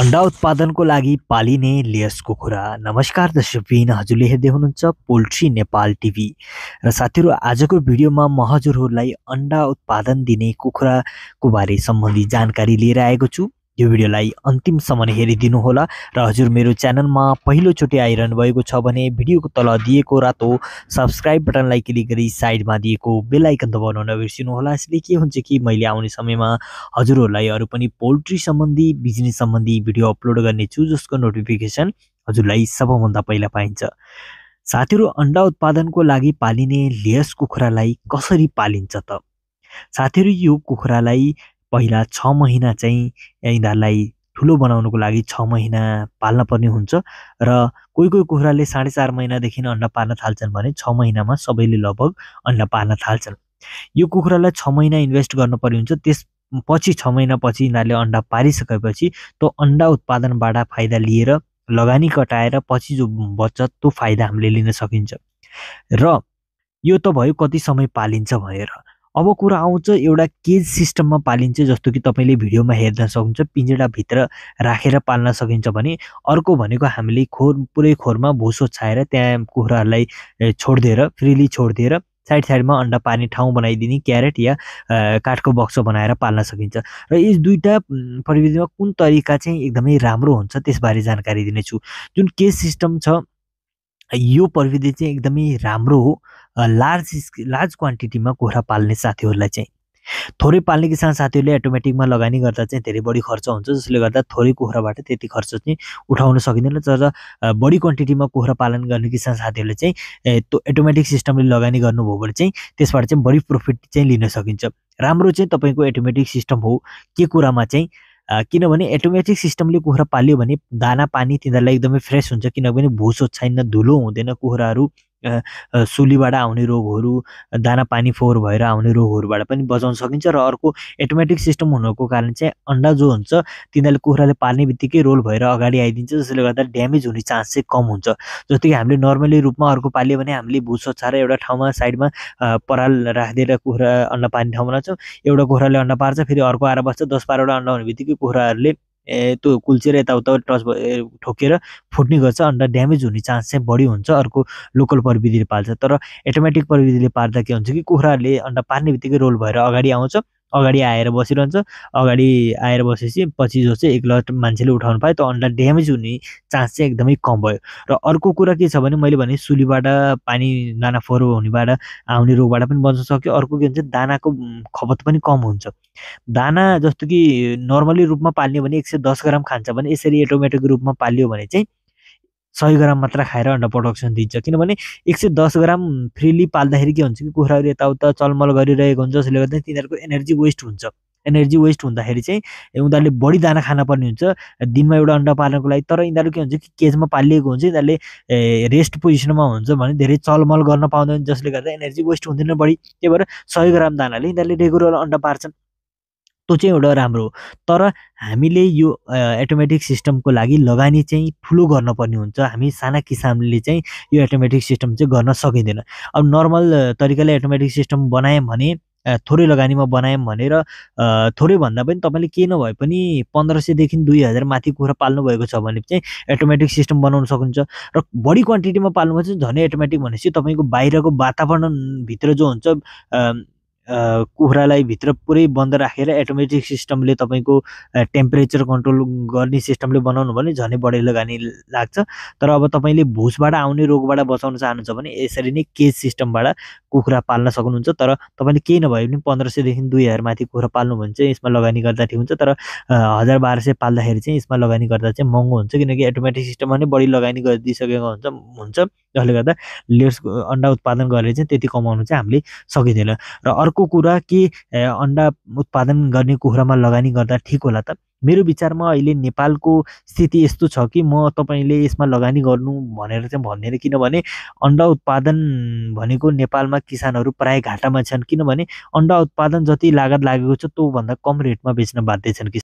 अन्डा उत्पादनको लागि पालिने लेयर्स कुखुरा नमस्कार दर्शकबिन हजुरले हेर्दै हुनुहुन्छ पोल्ट्री नेपाल टिभी र साथीहरू आजको भिडियोमा म हजुरहरूलाई अन्डा उत्पादन दिने कुखुराको बारे सम्बन्धी जानकारी लिएर आएको छु यो भिडियोलाई अन्तिमसम्म हेरिदिनुहोला र हजुर मेरो च्यानलमा पहिलोचोटि आइरहनु भएको छ भने भिडियोको तल दिएको रातो सब्सक्राइब बटनलाई क्लिक गरी साइडमा दिएको बेलायकन दबाउन नबिर्सिनुहोला यसले के हुन्छ कि मैले आउने समयमा हजुरहरूलाई अरू पनि पोल्ट्री सम्बन्धी बिजनेस सम्बन्धी भिडियो अपलोड गर्नेछु जसको नोटिफिकेसन हजुरलाई सबभन्दा पहिला पाइन्छ साथीहरू अन्डा उत्पादनको लागि पालिने लेयस कुखुरालाई कसरी पालिन्छ त साथीहरू यो कुखुरालाई पहिला छ महिना चाहिँ यिनीहरूलाई ठुलो बनाउनुको लागि छ महिना पाल्न पर्ने हुन्छ र कोही कोही कुखुराले साढे चार महिनादेखि अन्डा पार्न थाल्छन् भने छ महिनामा सबैले लगभग अन्डा पार्न थाल्छन् यो कुखुरालाई छ महिना इन्भेस्ट गर्नुपर्ने हुन्छ त्यस पछि छ महिनापछि यिनीहरूले अन्डा पारिसकेपछि त्यो अन्डा उत्पादनबाट फाइदा लिएर लगानी कटाएर पछि जो बच्छ त्यो फाइदा हामीले लिन सकिन्छ र यो त भयो कति समय पालिन्छ भनेर अब कुरा आउँछ एउटा केज सिस्टममा पालिन्छ जस्तो कि तपाईँले भिडियोमा हेर्न सक्नुहुन्छ पिँजडाभित्र राखेर पाल्न सकिन्छ भने अर्को भनेको हामीले खोर पुरै खोरमा भुसो छाएर त्यहाँ कुखुराहरूलाई छोडिदिएर फ्रिली छोडिदिएर साइड साइडमा अन्डा पार्ने ठाउँ बनाइदिने क्यारेट या काठको बक्सो बनाएर पाल्न सकिन्छ र यस दुईवटा प्रविधिमा कुन तरिका चाहिँ एकदमै राम्रो हुन्छ त्यसबारे जानकारी दिनेछु जुन केज सिस्टम छ यो प्रविधि चाहिँ एकदमै राम्रो हो लार्ज लार्ज क्वान्टिटीमा कुखुरा पाल्ने साथीहरूलाई चाहिँ थोरै पाल्ने किसान साथीहरूले एटोमेटिकमा लगानी गर्दा चाहिँ धेरै बढी खर्च हुन्छ जसले गर्दा थोरै कुखुराबाट त्यति खर्च चाहिँ उठाउन सकिँदैन तर बढी क्वान्टिटीमा कुखुरा पालन गर्ने किसान साथीहरूले चाहिँ त्यो एटोमेटिक सिस्टमले लगानी गर्नुभयो भने चाहिँ त्यसबाट चाहिँ बढी प्रफिट चाहिँ लिन सकिन्छ राम्रो चाहिँ तपाईँको एटोमेटिक सिस्टम हो के कुरामा चाहिँ किनभने एटोमेटिक सिस्टमले कुखुरा पाल्यो भने दाना पानी तिनीहरूलाई एकदमै फ्रेस हुन्छ किनभने भुसो छैन धुलो हुँदैन कुखुराहरू सुलीबाट आउने रोगहरू दाना पानी फोहोर भएर आउने रोगहरूबाट पनि बचाउन सकिन्छ र अर्को एटोमेटिक सिस्टम हुनुको कारण चाहिँ अन्डा जो हुन्छ तिनीहरूले कुखुराले पाल्ने बित्तिकै रोल भएर अगाडि आइदिन्छ जसले गर्दा ड्यामेज हुने चान्स चाहिँ कम हुन्छ जस्तो कि हामीले नर्मली रूपमा अर्को पाल्यो भने हामीले भुसो छाएर एउटा ठाउँमा साइडमा पराल राखिदिएर कुखुरा अन्डा पार्ने ठाउँमा लान्छौँ एउटा कुखुराले अन्डा पार्छ फेरि अर्को आएर बस्छ दस बाह्रवटा अन्डा हुने बित्तिकै कुखुराहरूले ए त्यो कुल्चेर यताउता टच ठोकेर फुट्ने गर्छ अन्त ड्यामेज हुने चान्स चाहिँ बढी हुन्छ अर्को लोकल प्रविधिले पाल्छ तर एटोमेटिक प्रविधिले पार्दा के हुन्छ कि कुखुराहरूले अन्डा पार्ने बित्तिकै रोल भएर अगाडि आउँछ अगाडि आएर बसिरहन्छ अगाडि आएर बसेपछि पछि जो चाहिँ एक लट मान्छेले उठाउनु पायो त अन्डा ड्यामेज हुने चान्स चाहिँ एकदमै कम भयो र अर्को कुरा के छ भने मैले भने सुलीबाट पानी दाना फोहोर हुनेबाट आउने रोगबाट पनि बच्न सक्यो अर्को के हुन्छ दानाको खपत पनि कम हुन्छ दाना जस्तो कि नर्मली रूपमा पाल्ने भने एक सय दस ग्राम खान्छ भने यसरी एटोमेटिक रूपमा पालियो भने चाहिँ सय ग्राम मात्र खाएर अन्डा प्रडक्सन दिन्छ किनभने एक सय दस ग्राम फ्रिली पाल्दाखेरि के हुन्छ कि कुखुराहरू यताउता चलमल गरिरहेको हुन्छ जसले गर्दा तिनीहरूको एनर्जी वेस्ट हुन्छ एनर्जी वेस्ट हुँदाखेरि चाहिँ उनीहरूले बढी दाना खानपर्ने हुन्छ दिनमा एउटा अन्डा पाल्नको लागि तर यिनीहरू के हुन्छ कि केजमा पालिएको हुन्छ यिनीहरूले रेस्ट पोजिसनमा हुन्छ भने धेरै चलमल गर्न पाउँदैन जसले गर्दा एनर्जी वेस्ट हुँदैन बढी त्यही भएर सय ग्राम दानाले यिनीहरूले रेगुलर अन्डा पार्छन् त्यो चाहिँ एउटा राम्रो तर हामीले यो एटोमेटिक सिस्टमको लागि लगानी चाहिँ ठुलो गर्नुपर्ने हुन्छ हामी साना किसानले चाहिँ यो एटोमेटिक सिस्टम चाहिँ गर्न सकिँदैन अब नर्मल तरिकाले एटोमेटिक सिस्टम बनायौँ भने थोरै लगानीमा बनायौँ भनेर थोरै भन्दा पनि तपाईँले के नभए पनि पन्ध्र सयदेखि दुई हजार माथि कुखुरा पाल्नुभएको छ भने चाहिँ एटोमेटिक सिस्टम बनाउन सक्नुहुन्छ र बढी क्वान्टिटीमा पाल्नुभयो भने झनै एटोमेटिक भनेपछि तपाईँको बाहिरको वातावरणभित्र जो हुन्छ कुखुरालाई भित्र पुरै बन्द राखेर एटोमेटिक सिस्टमले तपाईँको टेम्परेचर कन्ट्रोल गर्ने सिस्टमले बनाउनु भने झनै बढी लगानी लाग्छ तर अब तपाईँले भुसबाट आउने रोगबाट बचाउन चाहनुहुन्छ भने यसरी नै केज सिस्टमबाट कुखुरा पाल्न सक्नुहुन्छ तर तपाईँले केही नभए पनि पन्ध्र सयदेखि दुई हजारमाथि कुखुरा पाल्नु भने चाहिँ यसमा लगानी गर्दा ठिक हुन्छ तर हजार बाह्र सय पाल्दाखेरि चाहिँ यसमा लगानी गर्दा चाहिँ महँगो हुन्छ किनकि एटोमेटिक सिस्टममा नै बढी लगानी गरिदिइसकेको हुन्छ हुन्छ जसले गर्दा लेयर्स अन्डा उत्पादन गरेर चाहिँ त्यति कमाउनु चाहिँ हामीले सकिँदैन र अर्को कुरा के अन्डा उत्पादन गर्ने कुखुरामा लगानी गर्दा ठिक होला त मेरो विचारमा अहिले नेपालको स्थिति यस्तो छ कि म तपाईँले यसमा लगानी गर्नु भनेर चाहिँ भन्दिनँ किनभने अन्डा उत्पादन भनेको नेपालमा किसानहरू प्राय घाटामा छन् किनभने अन्डा उत्पादन जति लागत लागेको छ त्योभन्दा कम रेटमा बेच्न बाध्य छन् किसान